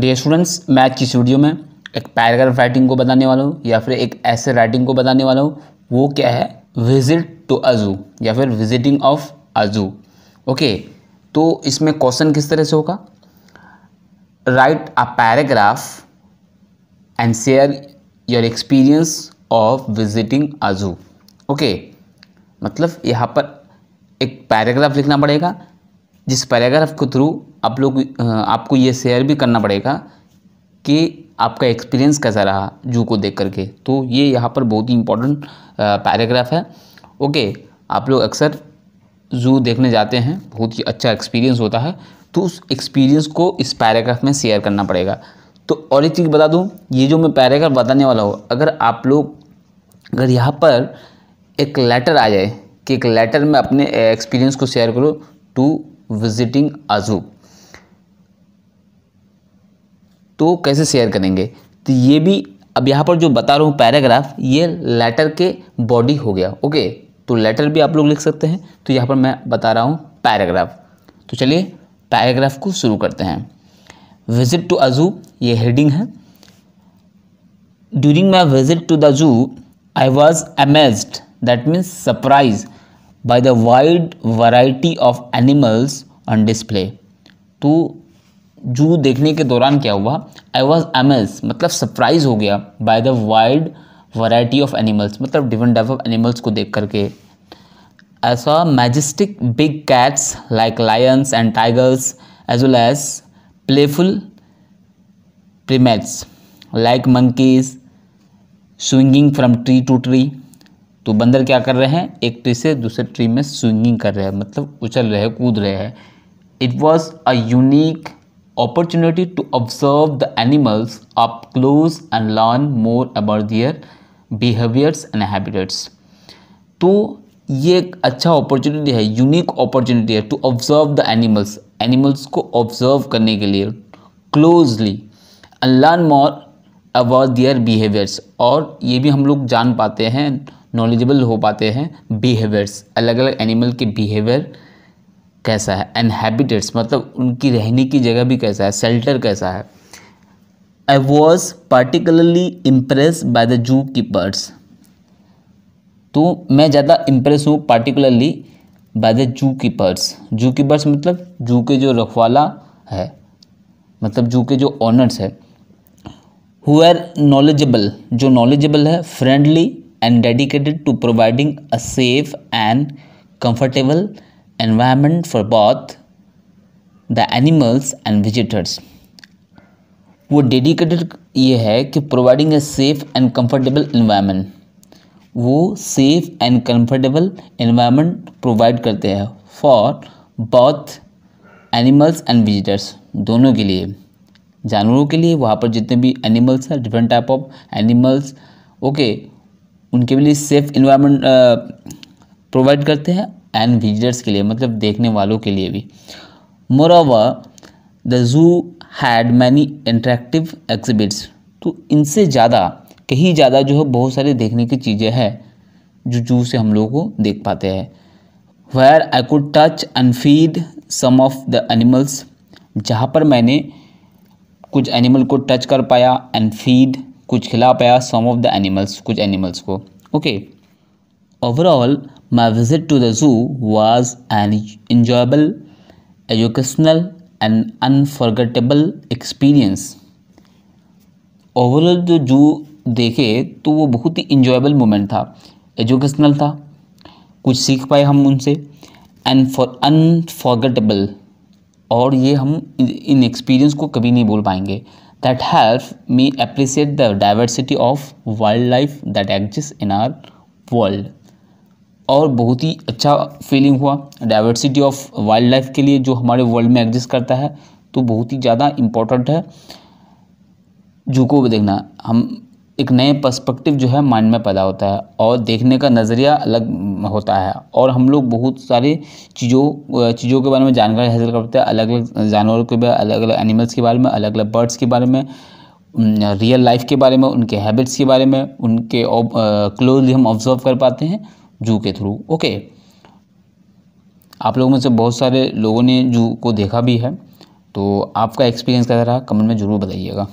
D students मैं आज इस वीडियो में एक पैराग्राफ राइटिंग को बताने वाला हूँ या फिर एक ऐसे राइटिंग को बताने वाला हूँ वो क्या है विजिट टू अजू या फिर विजिटिंग ऑफ अजू ओके तो इसमें क्वेश्चन किस तरह से होगा write a paragraph and share your experience of visiting a zoo okay मतलब यहाँ पर एक पैराग्राफ लिखना पड़ेगा जिस पैराग्राफ के थ्रू आप लोग आपको ये शेयर भी करना पड़ेगा कि आपका एक्सपीरियंस कैसा रहा जू को देख करके तो ये यहाँ पर बहुत ही इम्पोर्टेंट पैराग्राफ है ओके आप लोग अक्सर जू देखने जाते हैं बहुत ही अच्छा एक्सपीरियंस होता है तो उस एक्सपीरियंस को इस पैराग्राफ में शेयर करना पड़ेगा तो और एक चीज़ बता दूँ ये जो मैं पैराग्राफ बताने वाला हूँ अगर आप लोग अगर यहाँ पर एक लेटर आ जाए कि एक लेटर में अपने एक्सपीरियंस को शेयर करो टू विजिटिंग आजू तो कैसे शेयर करेंगे तो ये भी अब यहाँ पर जो बता रहा हूँ पैराग्राफ ये लेटर के बॉडी हो गया ओके तो लेटर भी आप लोग लिख सकते हैं तो यहाँ पर मैं बता रहा हूँ पैराग्राफ तो चलिए पैराग्राफ को शुरू करते हैं विजिट टू अजू ये हेडिंग है during my visit to the zoo I was amazed that means surprise by the wide variety of animals on display तो जू देखने के दौरान क्या हुआ आई वॉज एमल्स मतलब सरप्राइज हो गया by the wide variety of animals मतलब डिफरेंट टाइप ऑफ एनिमल्स को देख करके ऐसा majestic big cats like lions and tigers as well as playful primates like monkeys swinging from tree to tree तो बंदर क्या कर रहे हैं एक ट्री से दूसरे ट्री में स्विंगिंग कर रहे हैं मतलब उछल रहे हैं कूद रहे हैं it was a unique opportunity to observe the animals up close and learn more about their behaviours and habitats तो ये एक अच्छा अपॉर्चुनिटी है यूनिक अपॉर्चुनिटी है to observe the animals animals को ऑब्जर्व करने के लिए closely and learn more about their behaviours और ये भी हम लोग जान पाते हैं नॉलेजेबल हो पाते हैं बिहेवियर्स अलग अलग एनिमल के बिहेवियर कैसा है एंड हैबिटेट्स मतलब उनकी रहने की जगह भी कैसा है सेल्टर कैसा है I was particularly impress by the zoo keepers तो मैं ज़्यादा इम्प्रेस हूँ particularly by the zoo keepers zoo keepers मतलब जू के जो रखवाला है मतलब जू के जो ऑनर्स है हु आर नॉलेजेबल जो नॉलेजेबल है friendly and dedicated to providing a safe and comfortable environment for both the animals and visitors. वो डेडिकेटेड ये है कि providing a safe and comfortable environment वो safe and comfortable environment provide करते हैं for both animals and visitors दोनों के लिए जानवरों के लिए वहाँ पर जितने भी एनिमल्स हैं different type of animals okay उनके लिए सेफ इन्वायरमेंट प्रोवाइड करते हैं एंड विजिटर्स के लिए मतलब देखने वालों के लिए भी moreover the zoo had many interactive exhibits तो इनसे ज़्यादा कहीं ज़्यादा जो है बहुत सारे देखने की चीज़ें हैं जो जू से हम लोगों को देख पाते हैं where I could touch and feed some of the animals जहाँ पर मैंने कुछ एनिमल को टच कर पाया एंड फीड कुछ खिला पाया सम ऑफ द एनिमल्स कुछ एनिमल्स को okay overall my visit to the zoo was an enjoyable educational and unforgettable experience overall जो जू देखे तो वो बहुत ही इंजॉयबल मोमेंट था एजुकेशनल था कुछ सीख पाए हम उनसे एंड फॉर अनफॉर्गेटेबल और ये हम इन एक्सपीरियंस को कभी नहीं बोल पाएंगे that help me appreciate the diversity of wildlife that exists in our world और बहुत ही अच्छा फीलिंग हुआ डाइवर्सिटी ऑफ वाइल्ड लाइफ के लिए जो हमारे वर्ल्ड में एग्जिस्ट करता है तो बहुत ही ज़्यादा इम्पोर्टेंट है जू को भी देखना हम एक नए पर्सपेक्टिव जो है माइंड में पैदा होता है और देखने का नज़रिया अलग होता है और हम लोग बहुत सारी चीज़ों चीज़ों के बारे में जानकारी हासिल करते हैं अलग अलग जानवरों के बारे अलग अलग एनिमल्स के बारे में अलग अलग बर्ड्स के बारे में रियल लाइफ के बारे में उनके हैबिट्स के बारे में उनके क्लोजली हम ऑब्जर्व कर पाते हैं जू के थ्रू ओके आप लोगों में से बहुत सारे लोगों ने जू को देखा भी है तो आपका एक्सपीरियंस कैसा रहा कमेंट में ज़रूर बताइएगा